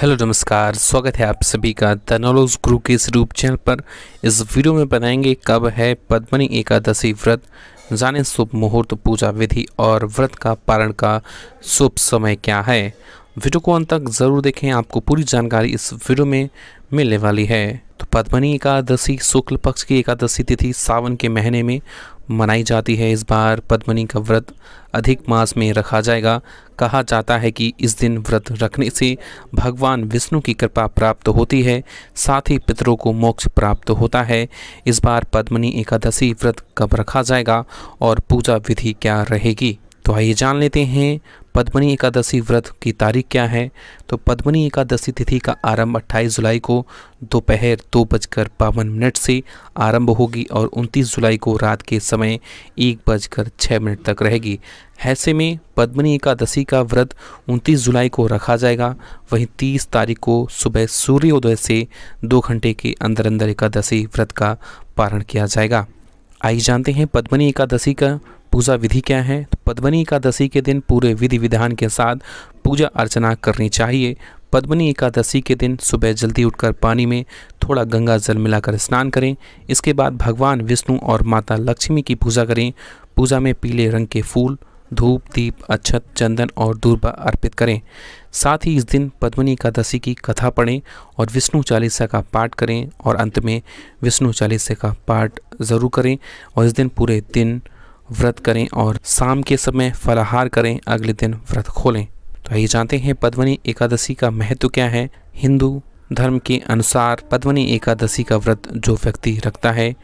hello नमस्कार स्वागत है आप सभी का धनोलोज गुरु के इस रूप चैनल पर इस वीडियो में बनाएंगे कब है पद्मनी एकादशी व्रत जाने शुभ मुहूर्त पूजा विधि और व्रत का पारण का शुभ समय क्या है वीडियो को अंत तक जरूर देखें आपको पूरी जानकारी इस वीडियो में मिलने वाली है तो पद्मनी एकादशी शुक्ल पक्ष की एकादशी तिथि सावन के महीने में मनाई जाती है इस बार पद्मनी का व्रत अधिक मास में रखा जाएगा कहा जाता है कि इस दिन व्रत रखने से भगवान विष्णु की कृपा प्राप्त होती है साथ ही पितरों को मोक्ष प्राप्त होता है इस बार पद्मनी एकादशी व्रत कब रखा जाएगा और पूजा विधि क्या रहेगी तो आइए जान लेते हैं पद्मनी एकादशी व्रत की तारीख क्या है तो पद्मनी एकादशी तिथि का आरंभ 28 जुलाई को दोपहर दो बजकर बावन मिनट से आरंभ होगी और 29 जुलाई को रात के समय एक बजकर छः मिनट तक रहेगी ऐसे में पद्मनी एकादशी का व्रत 29 जुलाई को रखा जाएगा वहीं 30 तारीख को सुबह सूर्योदय से दो घंटे के अंदर अंदर एकादशी व्रत का पारण किया जाएगा आइए जानते हैं पद्मनी एकादशी का पूजा विधि क्या है तो पद्मनी एकादशी के दिन पूरे विधि विधान के साथ पूजा अर्चना करनी चाहिए पद्मनी एकादशी के दिन सुबह जल्दी उठकर पानी में थोड़ा गंगा जल मिलाकर स्नान करें इसके बाद भगवान विष्णु और माता लक्ष्मी की पूजा करें पूजा में पीले रंग के फूल धूप दीप अच्छत चंदन और दूरबा अर्पित करें साथ ही इस दिन पद्मनी एकादशी की कथा पढ़ें और विष्णु चालीसा का पाठ करें और अंत में विष्णु चालीसा का पाठ ज़रूर करें और इस दिन पूरे दिन व्रत करें और शाम के समय फलाहार करें अगले दिन व्रत खोलें तो आइए जानते हैं पद्मनी एकादशी का महत्व क्या है हिंदू धर्म के अनुसार पद्मनी एकादशी का व्रत जो व्यक्ति रखता है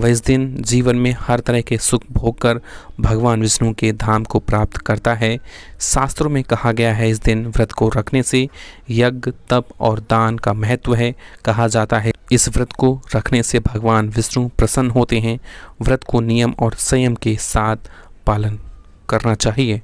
वह इस दिन जीवन में हर तरह के सुख भोग कर भगवान विष्णु के धाम को प्राप्त करता है शास्त्रों में कहा गया है इस दिन व्रत को रखने से यज्ञ तप और दान का महत्व है कहा जाता है इस व्रत को रखने से भगवान विष्णु प्रसन्न होते हैं व्रत को नियम और संयम के साथ पालन करना चाहिए